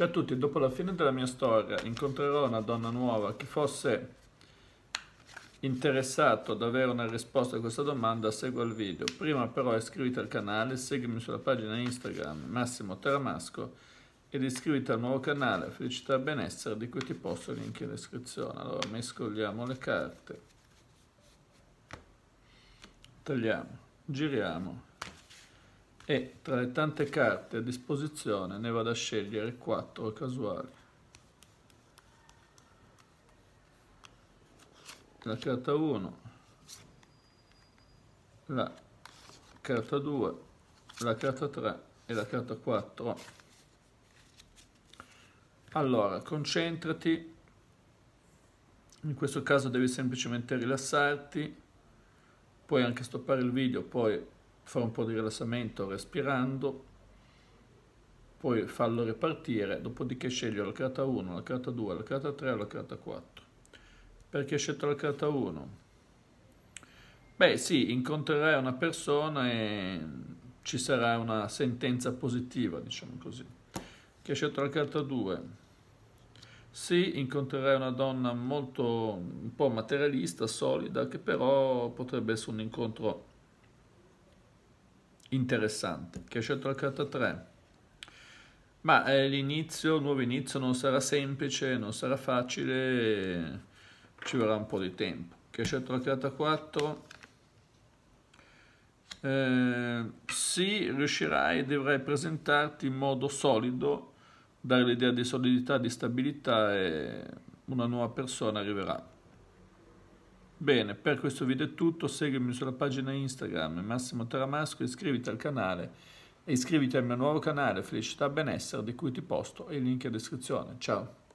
Ciao a tutti, dopo la fine della mia storia incontrerò una donna nuova che fosse interessato ad avere una risposta a questa domanda segua il video. Prima però iscriviti al canale, seguimi sulla pagina Instagram Massimo Teramasco ed iscriviti al nuovo canale Felicità e Benessere di cui ti posto il link in descrizione. Allora mescoliamo le carte, tagliamo, giriamo e tra le tante carte a disposizione ne vado a scegliere 4 casuali. La carta 1, la carta 2, la carta 3 e la carta 4. Allora, concentrati, in questo caso devi semplicemente rilassarti, puoi anche stoppare il video, poi fare un po' di rilassamento respirando, poi fallo ripartire, dopodiché sceglio la carta 1, la carta 2, la carta 3 e la carta 4. Perché ho scelto la carta 1? Beh sì, incontrerai una persona e ci sarà una sentenza positiva, diciamo così. Che ha scelto la carta 2. Sì, incontrerai una donna molto un po' materialista, solida, che però potrebbe essere un incontro interessante che ha scelto la carta 3 ma è eh, l'inizio, il nuovo inizio non sarà semplice, non sarà facile, ci vorrà un po' di tempo. Che ha scelto la carta 4? Eh, sì, riuscirai, dovrai presentarti in modo solido, dare l'idea di solidità, di stabilità e una nuova persona arriverà. Bene, per questo video è tutto, seguimi sulla pagina Instagram Massimo Taramasco, iscriviti al canale e iscriviti al mio nuovo canale Felicità Benessere di cui ti posto il link in descrizione. Ciao!